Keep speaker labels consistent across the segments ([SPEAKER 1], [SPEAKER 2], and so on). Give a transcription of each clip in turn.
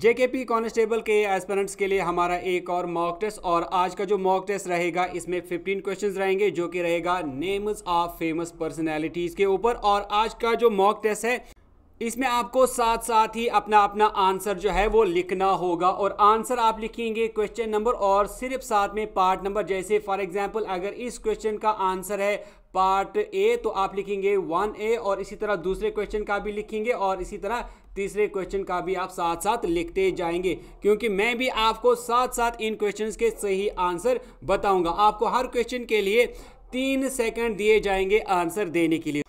[SPEAKER 1] JKP constable के aspirants के लिए हमारा एक और मॉक टेस्ट और आज का जो मॉक टेस्ट रहेगा इसमें 15 क्वेश्चंस रहेंगे जो कि रहेगा नेम्स ऑफ फेमस पर्सनैलिटीज़ के ऊपर और आज का जो मॉक टेस्ट है इसमें आपको साथ साथ ही अपना अपना आंसर जो है वो लिखना होगा और आंसर आप लिखेंगे क्वेश्चन नंबर और सिर्फ साथ में पार्ट नंबर जैसे फॉर एग्जांपल अगर इस क्वेश्चन का आंसर है पार्ट ए तो आप लिखेंगे वन ए और इसी तरह दूसरे क्वेश्चन का भी लिखेंगे और इसी तरह तीसरे क्वेश्चन का भी आप साथ साथ लिखते जाएंगे क्योंकि मैं भी आपको साथ साथ इन क्वेश्चंस के सही आंसर बताऊंगा आपको हर क्वेश्चन के लिए तीन सेकंड दिए जाएंगे आंसर देने के लिए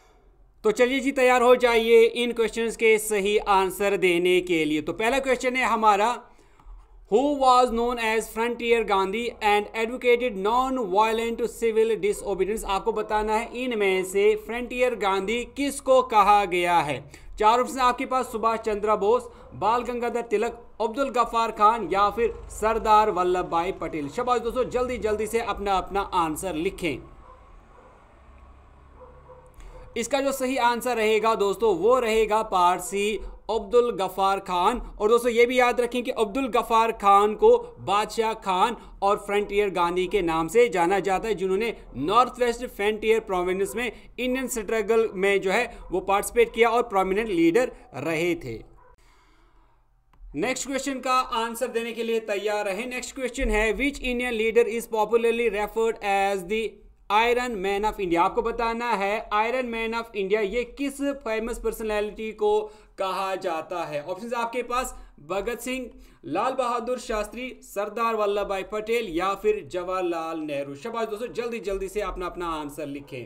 [SPEAKER 1] तो चलिए जी तैयार हो जाइए इन क्वेश्चंस के सही आंसर देने के लिए तो पहला क्वेश्चन है हमारा who was known as Frontier Gandhi and advocated non-violent civil disobedience. आपको बताना है इनमें से Frontier गांधी को कहा गया है चार ऑप्शन आपके पास सुभाष चंद्र बोस बाल गंगाधर तिलक अब्दुल गफार खान या फिर सरदार वल्लभ भाई पटेल शबाज दोस्तों जल्दी जल्दी से अपना अपना आंसर लिखें इसका जो सही आंसर रहेगा दोस्तों वो रहेगा पारसी अब्दुल गफ़ार खान और दोस्तों ये भी याद रखें कि अब्दुल गफ़ार खान को बादशाह खान और फ्रंटियर गांधी के नाम से जाना जाता है जिन्होंने नॉर्थ वेस्ट फ्रंटियर प्रोविनेंस में इंडियन स्ट्रगल में जो है वो पार्टिसिपेट किया और प्रोमिनेंट लीडर रहे थे नेक्स्ट क्वेश्चन का आंसर देने के लिए तैयार रहे नेक्स्ट क्वेश्चन है which Indian leader is popularly referred as the iron man of India आपको बताना है आयरन मैन ऑफ इंडिया ये किस फेमस पर्सनैलिटी को कहा जाता है ऑप्शन आपके पास भगत सिंह लाल बहादुर शास्त्री सरदार वल्लभ भाई पटेल या फिर जवाहरलाल नेहरू शबाज दोस्तों जल्दी जल्दी से अपना अपना आंसर लिखें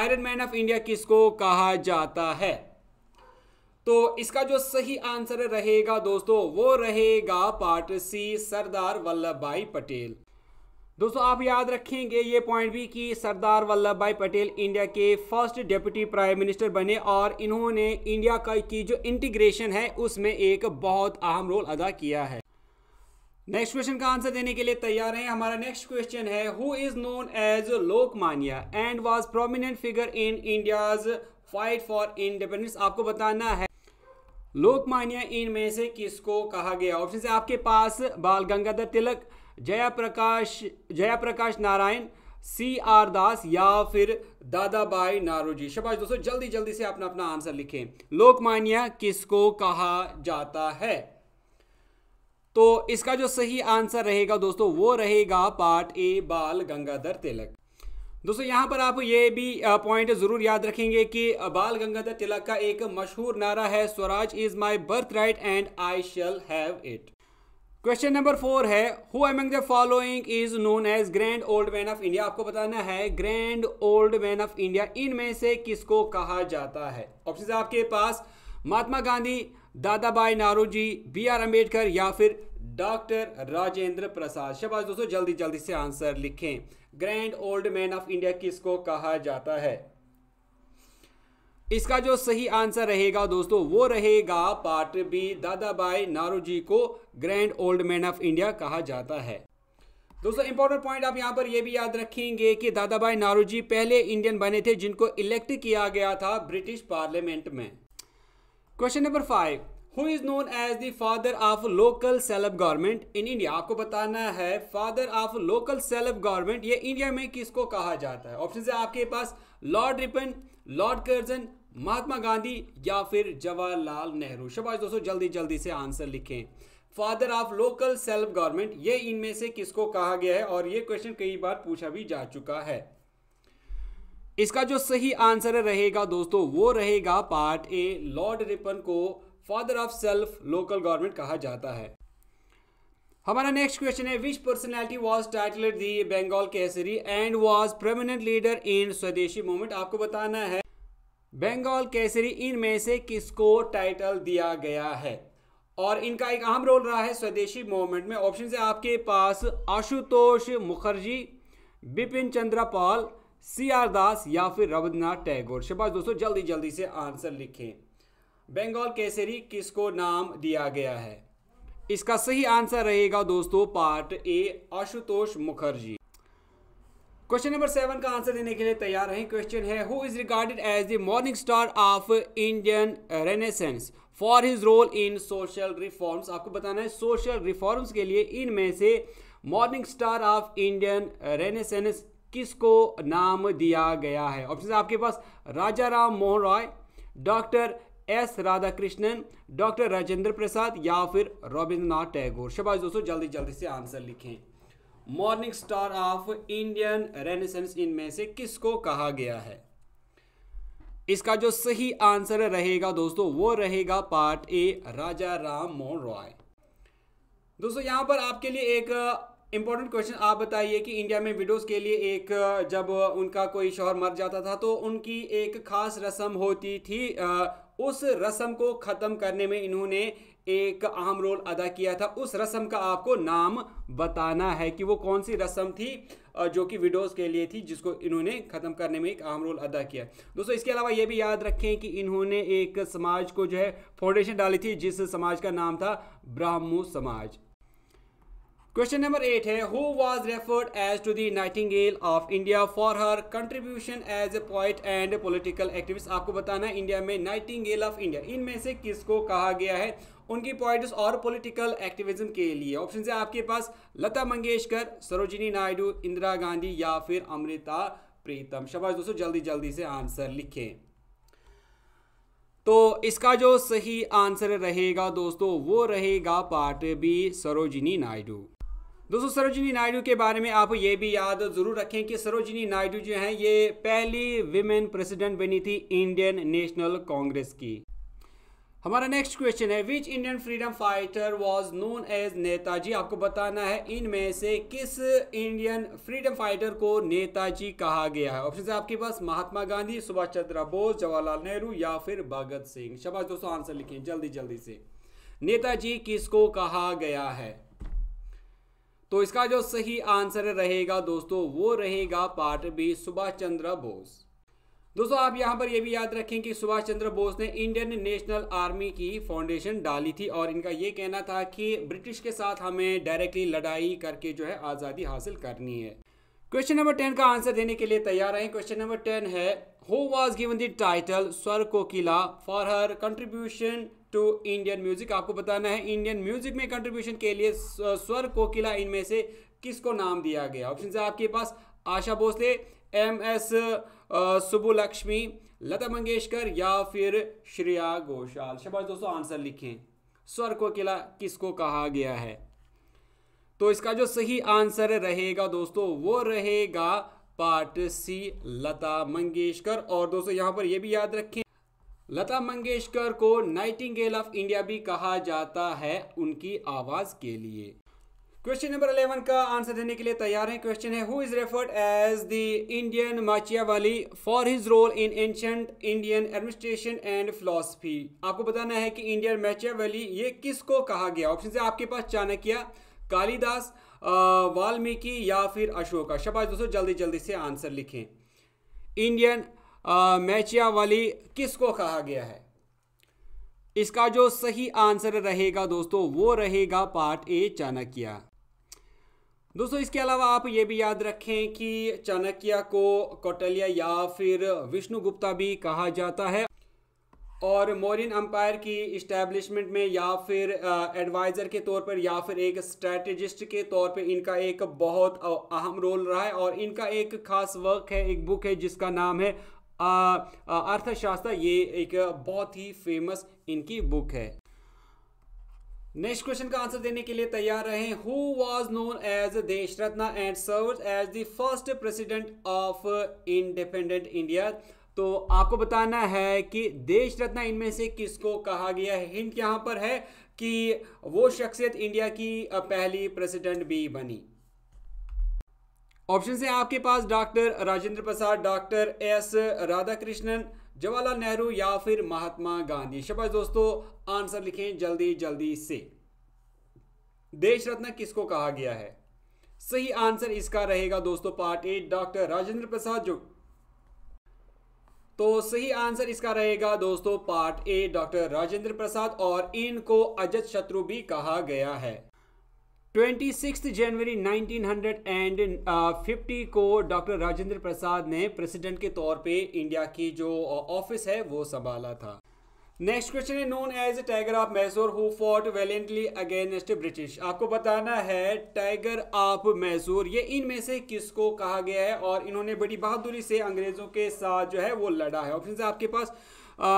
[SPEAKER 1] आयरन मैन ऑफ इंडिया किसको कहा जाता है तो इसका जो सही आंसर रहेगा दोस्तों वो रहेगा पार्ट सी सरदार वल्लभ भाई पटेल दोस्तों आप याद रखेंगे ये पॉइंट भी कि सरदार वल्लभ भाई पटेल इंडिया के फर्स्ट डेप्यूटी प्राइम मिनिस्टर बने और इन्होंने इंडिया का की जो इंटीग्रेशन है उसमें एक बहुत अहम रोल अदा किया है नेक्स्ट क्वेश्चन का आंसर देने के लिए तैयार हैं हमारा नेक्स्ट क्वेश्चन है who is known as Lokmanya and was prominent figure in India's fight for independence आपको बताना है लोकमान्य इनमें से किसको कहा गया ऑप्शन से आपके पास बाल गंगाधर तिलक जया प्रकाश जया प्रकाश नारायण सी आर दास या फिर दादा नारू नारोजी शबाश दोस्तों जल्दी जल्दी से अपना अपना आंसर लिखें लोकमान्य किसको कहा जाता है तो इसका जो सही आंसर रहेगा दोस्तों वो रहेगा पार्ट ए बाल गंगाधर तिलक दोस्तों यहाँ पर आप ये भी पॉइंट ज़रूर याद रखेंगे कि बाल गंगाधर तिलक का एक मशहूर नारा है Swaraj is my birth right and I shall have it question number four है who among the following is known as grand old man of India आपको बताना है grand old man of India इनमें से किसको कहा जाता है ऑप्शन आपके पास महात्मा गांधी दादा भाई जी बी आर अम्बेडकर या फिर डॉक्टर राजेंद्र प्रसाद शबाज दोस्तों जल्दी जल्दी से आंसर लिखें grand old man of India किसको कहा जाता है इसका जो सही आंसर रहेगा दोस्तों वो रहेगा पार्ट बी दादा नारू नारोजी को grand old man of India कहा जाता है दोस्तों इंपॉर्टेंट पॉइंट आप यहां पर यह भी याद रखेंगे कि दादाबाई नारोजी पहले इंडियन बने थे जिनको इलेक्ट किया गया था ब्रिटिश पार्लियामेंट में question number five who is known as the father of local self government in India आपको बताना है father of local self government ये इंडिया में किसको कहा जाता है ऑप्शन है आपके पास लॉर्ड रिपन लॉर्ड कर्जन महात्मा गांधी या फिर जवाहरलाल नेहरू शबाश दोस्तों जल्दी जल्दी से आंसर लिखें father of local self government ये इनमें से किसको कहा गया है और ये क्वेश्चन कई बार पूछा भी जा चुका है इसका जो सही आंसर रहेगा दोस्तों वो रहेगा पार्ट ए लॉर्ड रिपन को father of self local government कहा जाता है हमारा नेक्स्ट क्वेश्चन है which personality was title the Bengal Kesari and was prominent leader in Swadeshi movement आपको बताना है बंगाल केसरी इनमें से किसको टाइटल दिया गया है और इनका एक अहम रोल रहा है स्वदेशी मूवमेंट में ऑप्शन है आपके पास आशुतोष मुखर्जी बिपिन चंद्र सी आर दास या फिर रविन्द्रनाथ टैगोर शबाज दोस्तों जल्दी जल्दी से आंसर लिखें बंगाल केसरी किसको नाम दिया गया है इसका सही आंसर रहेगा दोस्तों part A Ashutosh Mukherjee question number seven का आंसर देने के लिए तैयार हैं क्वेश्चन है who is regarded as the morning star of Indian renaissance for his role in social reforms आपको बताना है सोशल रिफॉर्म्स के लिए इनमें से morning star of Indian renaissance किसको नाम दिया गया है ऑप्शन आपके पास Raja Ram Mohan Roy doctor S Radhakrishnan doctor Rajendra Prasad या फिर रविंद्रनाथ टैगोर शबाज दोस्तों जल्दी जल्दी से आंसर लिखें morning star of Indian renaissance इनमें से किसको कहा गया है इसका जो सही आंसर रहेगा दोस्तों वो रहेगा पार्ट ए राजा राम मोहन रॉय दोस्तों यहां पर आपके लिए एक इंपॉर्टेंट क्वेश्चन आप बताइए कि इंडिया में विडोज़ के लिए एक जब उनका कोई शोहर मर जाता था तो उनकी एक खास रस्म होती थी उस रस्म को ख़त्म करने में इन्होंने एक अहम रोल अदा किया था उस रस्म का आपको नाम बताना है कि वो कौन सी रस्म थी जो कि विडोज़ के लिए थी जिसको इन्होंने ख़त्म करने में एक अहम रोल अदा किया दोस्तों इसके अलावा ये भी याद रखें कि इन्होंने एक समाज को जो है फाउंडेशन डाली थी जिस समाज का नाम था Brahmo Samaj question number eight है who was referred as to the Nightingale of India for her contribution as a poet and political activist आपको बताना है इंडिया में नाइटिंगेल ऑफ इंडिया इनमें से किसको कहा गया है उनकी पॉइंट्स और पॉलिटिकल एक्टिविज्म के लिए ऑप्शन है आपके पास लता मंगेशकर सरोजिनी नायडू इंदिरा गांधी या फिर अमृता प्रीतम शबाश दोस्तों जल्दी जल्दी से आंसर लिखें तो इसका जो सही आंसर रहेगा दोस्तों वो रहेगा पार्ट बी सरोजिनी नायडू दोस्तों सरोजिनी नायडू के बारे में आप ये भी याद जरूर रखें कि सरोजिनी नायडू जो हैं ये पहली विमेन प्रेसिडेंट बनी थी इंडियन नेशनल कांग्रेस की हमारा नेक्स्ट क्वेश्चन है which Indian freedom fighter was known as Netaji आपको बताना है इनमें से किस इंडियन फ्रीडम फाइटर को नेताजी कहा गया है ऑप्शन आपके पास महात्मा गांधी सुभाष चंद्र बोस जवाहरलाल नेहरू या फिर भगत सिंह शबाश दोस्तों आंसर लिखें जल्दी जल्दी से नेताजी किसको कहा गया है तो इसका जो सही आंसर रहेगा दोस्तों वो रहेगा पार्ट बी सुभाष चंद्र बोस दोस्तों आप यहाँ पर यह भी याद रखें कि सुभाष चंद्र बोस ने इंडियन नेशनल आर्मी की फाउंडेशन डाली थी और इनका ये कहना था कि ब्रिटिश के साथ हमें डायरेक्टली लड़ाई करके जो है आज़ादी हासिल करनी है क्वेश्चन नंबर टेन का आंसर देने के लिए तैयार हैं क्वेश्चन नंबर टेन है who was given the title Swar Kokila for her contribution to Indian music आपको बताना है इंडियन म्यूजिक में कंट्रीब्यूशन के लिए स्वर कोकिला इनमें से किसको नाम दिया गया ऑप्शन है आपके पास आशा भोसले एम एस सुबुलक्ष्मी लता मंगेशकर या फिर श्रेया घोषाल शबाज दोस्तों आंसर लिखें स्वर कोकिला किसको कहा गया है तो इसका जो सही आंसर रहेगा दोस्तों वो रहेगा पार्ट सी लता मंगेशकर और दोस्तों यहां पर यह भी याद रखें लता मंगेशकर को नाइटिंगेल ऑफ इंडिया भी कहा जाता है उनकी आवाज के लिए क्वेश्चन नंबर अलेवन का आंसर देने के लिए तैयार हैं क्वेश्चन है who is referred as the Indian वाली for his role in ancient Indian administration and philosophy आपको बताना है कि इंडियन वाली ये किसको कहा गया ऑप्शन से आपके पास चाणक्य कालिदास वाल्मीकि या फिर अशोका शबाज दोस्तों जल्दी जल्दी से आंसर लिखें इंडियन मैचिया वाली किसको कहा गया है इसका जो सही आंसर रहेगा दोस्तों वो रहेगा पार्ट ए चाणक्य दोस्तों इसके अलावा आप ये भी याद रखें कि चाणक्य को कौटल्य या फिर विष्णुगुप्ता भी कहा जाता है और मौर्यन अंपायर की इस्टेब्लिशमेंट में या फिर एडवाइज़र के तौर पर या फिर एक स्ट्रेटजिस्ट के तौर पर इनका एक बहुत अहम रोल रहा है और इनका एक खास वर्क है एक बुक है जिसका नाम है अर्थशास्त्र ये एक बहुत ही फेमस इनकी बुक है नेक्स्ट क्वेश्चन का आंसर देने के लिए तैयार रहें who was known as Desh Ratna and serve as the first president of independent India तो आपको बताना है कि देश रत्न इनमें से किसको कहा गया है हिंट यहाँ पर है कि वो शख्सियत इंडिया की पहली प्रेसिडेंट भी बनी ऑप्शन है आपके पास doctor Rajendra Prasad doctor S Radhakrishnan Jawaharlal Nehru या फिर महात्मा गांधी शब्द दोस्तों आंसर लिखें जल्दी जल्दी से देश रत्न किसको कहा गया है सही आंसर इसका रहेगा दोस्तों part A doctor Rajendra Prasad जो तो सही आंसर इसका रहेगा दोस्तों part A doctor Rajendra Prasad और इनको अजत शत्रु भी कहा गया है ट्वेंटी सिक्स जनवरी 1950 को डॉक्टर राजेंद्र प्रसाद ने प्रेसिडेंट के तौर पे इंडिया की जो ऑफिस है वो संभाला था नेक्स्ट क्वेश्चन है known as tiger of Mysore who fought valiantly against British आपको बताना है टाइगर ऑफ मैसूर ये इनमें से किसको कहा गया है और इन्होंने बड़ी बहादुरी से अंग्रेजों के साथ जो है वो लड़ा है ऑप्शन आपके पास आ,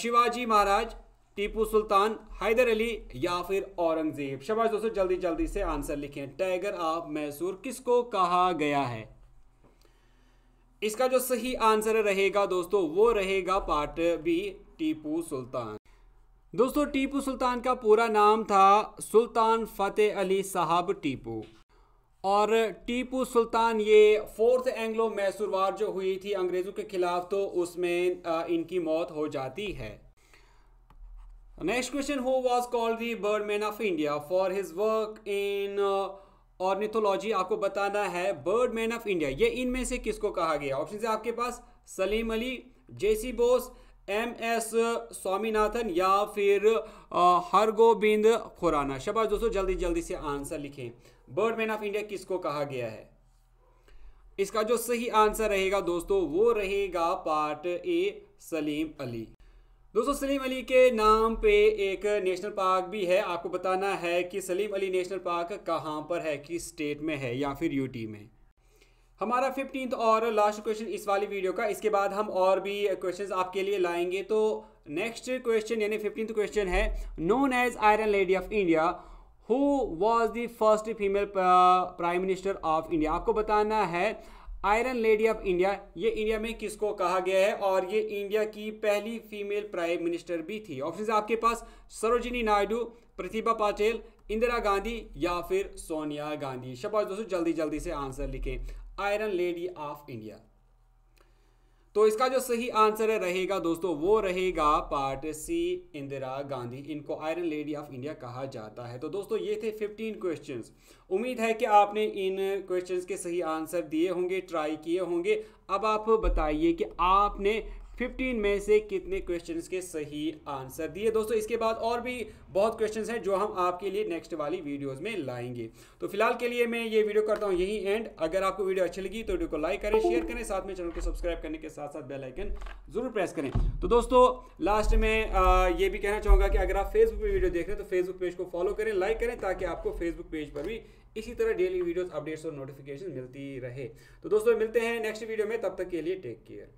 [SPEAKER 1] शिवाजी महाराज टीपू सुल्तान हैदर अली या फिर औरंगजेब शबाज दोस्तों जल्दी जल्दी से आंसर लिखें टाइगर ऑफ मैसूर किसको कहा गया है इसका जो सही आंसर रहेगा दोस्तों वो रहेगा पार्ट बी टीपू सुल्तान दोस्तों टीपू सुल्तान का पूरा नाम था सुल्तान फ़तेह अली साहब टीपू और टीपू सुल्तान ये फोर्थ एंग्लो मैसूर वार जो हुई थी अंग्रेज़ों के ख़िलाफ़ तो उसमें इनकी मौत हो जाती है question question was called the bird man of India for his work in ornithology आपको बताना है बर्ड मैन ऑफ इंडिया ये इनमें से किसको कहा गया ऑप्शन है आपके पास Salim Ali J C Bose M S Swaminathan या फिर uh, हरगोबिंद खुराना शबाज दोस्तों जल्दी जल्दी से आंसर लिखें बर्ड मैन ऑफ इंडिया किसको कहा गया है इसका जो सही आंसर रहेगा दोस्तों वो रहेगा पार्ट ए सलीम अली दोस्तों सलीम अली के नाम पे एक नेशनल पार्क भी है आपको बताना है कि सलीम अली नेशनल पार्क कहाँ पर है किस स्टेट में है या फिर यूटी में हमारा फिफ्टीन और लास्ट क्वेश्चन इस वाली वीडियो का इसके बाद हम और भी क्वेश्चन आपके लिए लाएंगे तो नेक्स्ट क्वेश्चन यानी फिफ्टीन क्वेश्चन है known as iron lady of India who was the first female prime minister of India आपको बताना है आयरन लेडी ऑफ इंडिया ये इंडिया में किसको कहा गया है और ये इंडिया की पहली फीमेल प्राइम मिनिस्टर भी थी ऑप्शन आपके पास सरोजिनी नायडू प्रतिभा पाटिल इंदिरा गांधी या फिर सोनिया गांधी शबाज दोस्तों जल्दी जल्दी से आंसर लिखें आयरन लेडी ऑफ इंडिया तो इसका जो सही आंसर रहेगा दोस्तों वो रहेगा पार्ट सी इंदिरा गांधी इनको आयरन लेडी ऑफ इंडिया कहा जाता है तो दोस्तों ये थे 15 क्वेश्चंस उम्मीद है कि आपने इन क्वेश्चंस के सही आंसर दिए होंगे ट्राई किए होंगे अब आप बताइए कि आपने फिफ्टीन में से कितने क्वेश्चंस के सही आंसर दिए दोस्तों इसके बाद और भी बहुत क्वेश्चंस हैं जो हम आपके लिए नेक्स्ट वाली वीडियोस में लाएंगे तो फिलहाल के लिए मैं ये वीडियो करता हूँ यही एंड अगर आपको वीडियो अच्छी लगी तो वीडियो को लाइक करें शेयर करें साथ में चैनल को सब्सक्राइब करने के साथ साथ बेलाइकन जरूर प्रेस करें तो दोस्तों लास्ट में ये भी कहना चाहूँगा कि अगर आप फेसबुक पर वीडियो देख रहे हैं तो फेसबुक पेज को फॉलो करें लाइक करें ताकि आपको फेसबुक पेज पर भी इसी तरह डेली वीडियोस अपडेट्स और नोटिफिकेशन मिलती रहे तो दोस्तों मिलते हैं नेक्स्ट वीडियो में तब तक के लिए टेक केयर